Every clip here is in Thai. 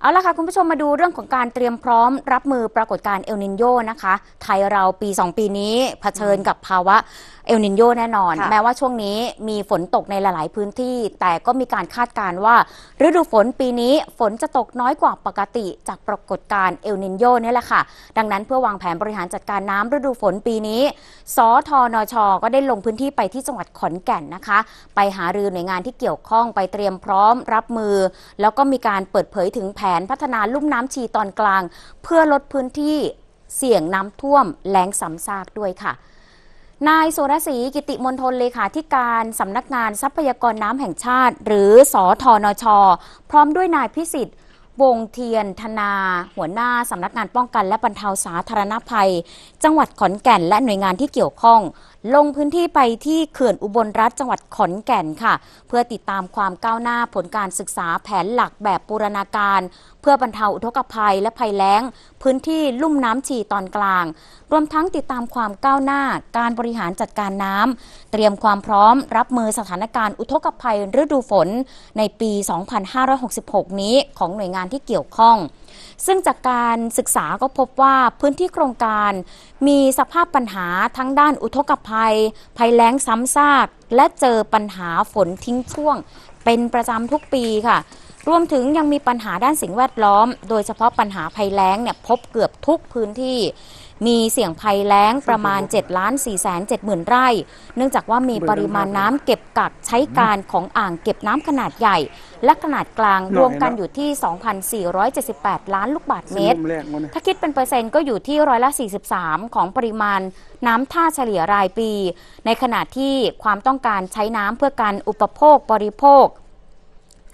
เอาละค่ะ คุณผู้ชมมาดูเรื่องของการเตรียมพร้อมรับมือปรากฏการณ์เอลนินโยนะคะ ไทยเราปี 2 ปีนี้เผชิญกับภาวะเอลนินโยแน่นอน แม้ว่าช่วงนี้มีฝนตกในหลายๆพื้นที่ แต่ก็มีการคาดการณ์ว่า ฤดูฝนปีนี้ฝนจะตกน้อยกว่าปกติ จากปรากฏการณ์เอลนินโยนี่แหละค่ะ ดังนั้นเพื่อวางแผนบริหารจัดการน้ำฤดูฝนปีนี้สอทนช ก็ได้ลงพื้นที่ไปที่จังหวัดขอนแก่นนะคะ ไปหารือหน่วยงานที่เกี่ยวข้องไปเตรียมพร้อมรับมือ แล้วก็มีการเปิดเผยถึงแผนนพัฒนาลุ่มน้ำชีตอนกลาง เพื่อลดพื้นที่เสี่ยงน้ำท่วมแล้งซ้ำซากด้วยค่ะ นายสุรศรีกิติมนทนเลขาธิการสำนักงานทรัพยากรน้ำแห่งชาติหรือสอทอนช พร้อมด้วยนายพิสิทธิ์ วงเทียนธนาหัวหน้าสำนักงานป้องกันและบรรเทาสาธารณภัย จังหวัดขอนแก่นและหน่วยงานที่เกี่ยวข้องลงพื้นที่ไปที่เขื่อนอุบลรัฐจังหวัดขอนแก่นค่ะ เพื่อติดตามความก้าวหน้าผลการศึกษาแผนหลักแบบปูรณาการเพื่อบรรเทาอุทกภัยและภัยแล้งพื้นที่ลุ่มน้ำฉี่ตอนกลาง รวมทั้งติดตามความก้าวหน้าการบริหารจัดการน้ำเตรียมความพร้อมรับมือสถานการณ์อุทกภัยฤดูฝน ในปี 2566 นี้ของหน่วยงานที่เกี่ยวข้องซึ่งจากการศึกษาก็พบว่าพื้นที่โครงการ มีสภาพปัญหาทั้งด้านอุทกภัย ภัยแล้งซ้ำซาก และเจอปัญหาฝนทิ้งช่วง เป็นประจำทุกปีค่ะรวมถึงยังมีปัญหาด้านสิ่งแวดล้อม โดยเฉพาะปัญหาภัยแล้งเนี่ยพบเกือบทุกพื้นที่ มีเสี่ยงภัยแล้งประมาณ7ล้านสสี่แนเจ็ดหมื่นไร่ เนื่องจากว่ามีปริมาณน้ำเก็บกัก ใช้การของอ่างเก็บน้ำขนาดใหญ่ และขนาดกลางรวมกันอยู่ที่ 2,478 ล้านลูกบาศก์เมตร ถ้าคิดเป็นเปอร์เซ็นต์ก็อยู่ที่ร้อยละ 43 ของปริมาณน้ำท่าเฉลี่ยรายปี ในขณะที่ความต้องการใช้น้ำเพื่อการอุปโภคบริโภค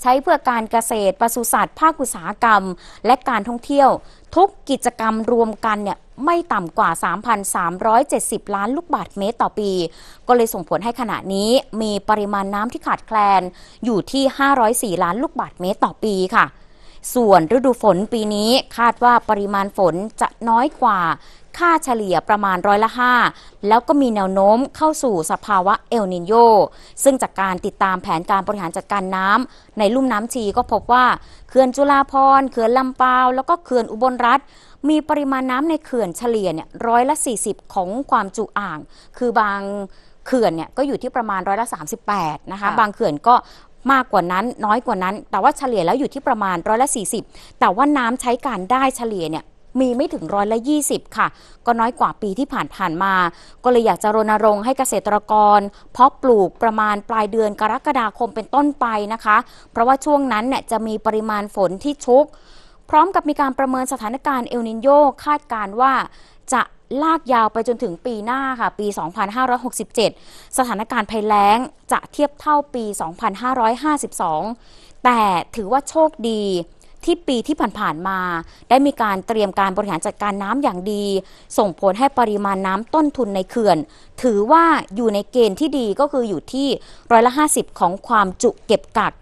ใช้เพื่อการเกษตรปศุสัตว์ภาคอุตสาหกรรม และการท่องเที่ยว ทุกกิจกรรมรวมกันเนี่ยไม่ต่ำกว่า 3,370 ล้านลูกบาทเมตรต่อปี ก็เลยส่งผลให้ขณะนี้มีปริมาณน้ำที่ขาดแคลนอยู่ที่ 504 ล้านลูกบาทเมตรต่อปีค่ะส่วนฤดูฝนปีนี้คาดว่าปริมาณฝนจะน้อยกว่าค่าเฉลี่ยประมาณร้อยละห้าแล้วก็มีแนวโน้มเข้าสู่สภาวะเอลนินโย ซึ่งจากการติดตามแผนการบริหารจัดการน้ำในลุ่มน้ำชีก็พบว่าเขื่อนจุฬาพรเขื่อนลำปาวแล้วก็เขื่อนอุบลรัฐ มีปริมาณน้ำในเขื่อนเฉลี่ยเนี่ยร้อยละ 40 ของความจุอ่าง คือบางเขื่อนเนี่ยก็อยู่ที่ประมาณร้อยละ 38นะคะบางเขื่อนก็มากกว่านั้นน้อยกว่านั้นแต่ว่าเฉลี่ยแล้วอยู่ที่ประมาณร้อยละ40 แต่ว่าน้ำใช้การได้เฉลี่ยเนี่ยมีไม่ถึงร้อยละ20 ค่ะ ก็น้อยกว่าปีที่ผ่านผ่านมา ก็เลยอยากจะรณรงค์ให้เกษตรกรเพาะปลูกประมาณปลายเดือนกรกฎาคมเป็นต้นไปนะคะ เพราะว่าช่วงนั้นเนี่ยจะมีปริมาณฝนที่ชุกพร้อมกับมีการประเมินสถานการณ์เอลนินโยคาดการว่าจะลากยาวไปจนถึงปีหน้าค่ะ ปี 2567 สถานการณ์ภัยแล้งจะเทียบเท่าปี 2552 แต่ถือว่าโชคดีที่ปีที่ผ่านๆมาได้มีการเตรียมการบริหารจัดการน้ำอย่างดี ส่งผลให้ปริมาณน้ำต้นทุนในเขื่อน ถือว่าอยู่ในเกณฑ์ที่ดีก็คืออยู่ที่ร้อยละ 50 ของความจุเก็บกัก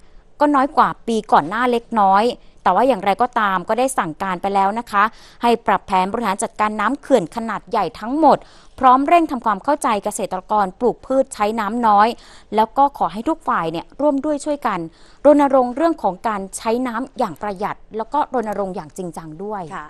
ก็น้อยกว่าปีก่อนหน้าเล็กน้อยแต่ว่าอย่างไรก็ตามก็ได้สั่งการไปแล้วนะคะ ให้ปรับแผนบริหารจัดการน้ำเขื่อนขนาดใหญ่ทั้งหมด พร้อมเร่งทำความเข้าใจเกษตรกรปลูกพืชใช้น้ำน้อย แล้วก็ขอให้ทุกฝ่ายเนี่ยร่วมด้วยช่วยกันรณรงค์เรื่องของการใช้น้ำอย่างประหยัด แล้วก็รณรงค์อย่างจริงจังด้วยค่ะ